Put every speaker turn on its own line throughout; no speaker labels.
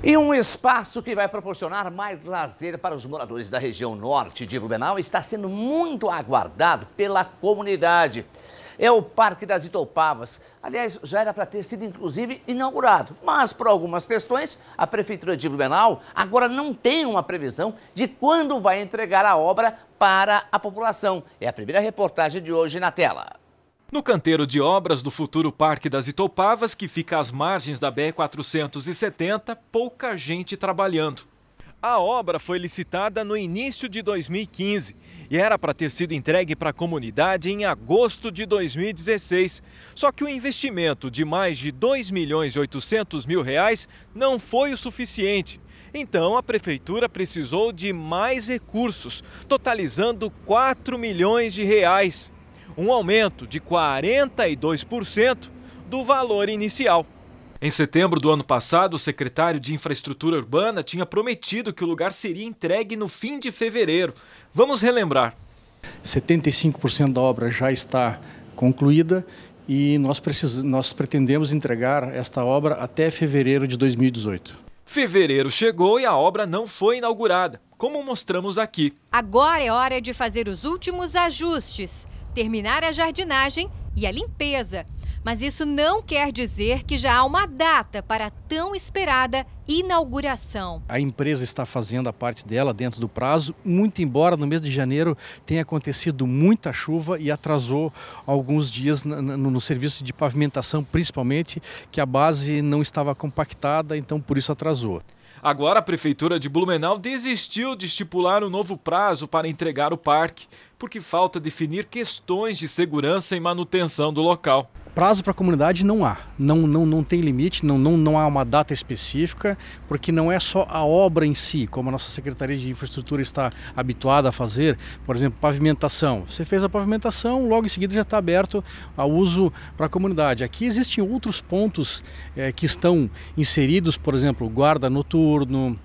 E um espaço que vai proporcionar mais lazer para os moradores da região norte de Blumenau está sendo muito aguardado pela comunidade. É o Parque das Itopavas. Aliás, já era para ter sido inclusive inaugurado, mas por algumas questões, a Prefeitura de Blumenau agora não tem uma previsão de quando vai entregar a obra para a população. É a primeira reportagem de hoje na tela.
No canteiro de obras do futuro Parque das Itopavas, que fica às margens da BR-470, pouca gente trabalhando. A obra foi licitada no início de 2015 e era para ter sido entregue para a comunidade em agosto de 2016. Só que o investimento de mais de 2 milhões e 800 mil reais não foi o suficiente. Então a prefeitura precisou de mais recursos, totalizando 4 milhões de reais um aumento de 42% do valor inicial. Em setembro do ano passado, o secretário de Infraestrutura Urbana tinha prometido que o lugar seria entregue no fim de fevereiro.
Vamos relembrar. 75% da obra já está concluída e nós, precisamos, nós pretendemos entregar esta obra até fevereiro de 2018.
Fevereiro chegou e a obra não foi inaugurada, como mostramos aqui. Agora é hora de fazer os últimos ajustes terminar a jardinagem e a limpeza. Mas isso não quer dizer que já há uma data para a tão esperada inauguração.
A empresa está fazendo a parte dela dentro do prazo, muito embora no mês de janeiro tenha acontecido muita chuva e atrasou alguns dias no, serviço de pavimentação, principalmente, que a base não estava compactada, então por isso atrasou.
Agora, a Prefeitura de Blumenau desistiu de estipular um novo prazo para entregar o parque, porque falta definir questões de segurança e manutenção do local
prazo para a comunidade não há, não, não, não tem limite, não, não, não há uma data específica, porque não é só a obra em si, como a nossa Secretaria de Infraestrutura está habituada a fazer, por exemplo, pavimentação. Você fez a pavimentação, logo em seguida já está aberto ao uso para a comunidade. Aqui existem outros pontos é, que estão inseridos, por exemplo, guarda noturno,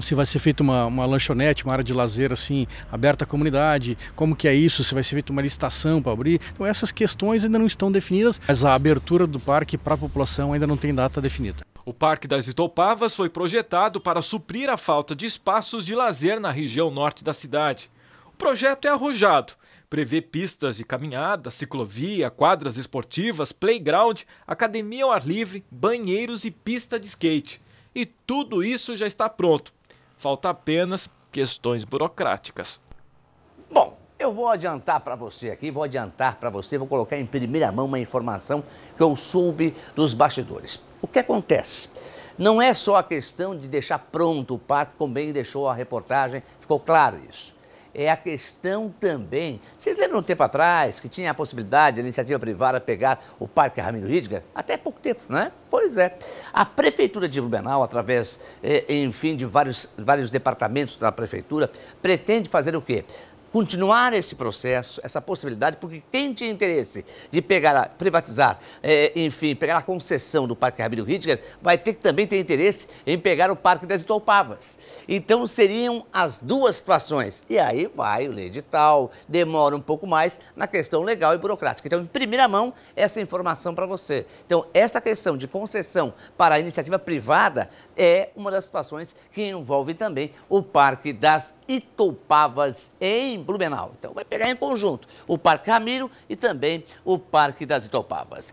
se vai ser feita uma, uma, lanchonete, uma área de lazer assim, aberta à comunidade, como que é isso, se vai ser feita uma licitação para abrir. Então essas questões ainda não estão definidas, mas a abertura do parque para a população ainda não tem data definida.
O Parque das Itopavas foi projetado para suprir a falta de espaços de lazer na região norte da cidade. O projeto é arrojado, prevê pistas de caminhada, ciclovia, quadras esportivas, playground, academia ao ar livre, banheiros e pista de skate. E tudo isso já está pronto Falta apenas questões burocráticas.
Bom, eu vou adiantar para você aqui, vou adiantar para você, vou colocar em primeira mão uma informação que eu soube dos bastidores. O que acontece? Não é só a questão de deixar pronto o parque, como bem deixou a reportagem, ficou claro isso é a questão também. Vocês lembram um tempo atrás que tinha a possibilidade da iniciativa privada pegar o Parque Ramiro Ridger? Até pouco tempo, não é? Pois é. A Prefeitura de Blumenau, através, eh, enfim, de vários, vários departamentos da Prefeitura, pretende fazer o quê? continuar esse processo, essa possibilidade, porque quem tinha interesse de pegar, a, privatizar, é, enfim, pegar a concessão do Parque Ramiro Ritger, vai ter que também ter interesse em pegar o Parque das Itopavas. Então seriam as duas situações. E aí vai o edital, demora um pouco mais na questão legal e burocrática. Então, em primeira mão, essa informação para você. Então, essa questão de concessão para a iniciativa privada é uma das situações que envolve também o Parque das Itopavas em Blumenau. Então vai pegar em conjunto o Parque Ramiro e também o Parque das Itopavas.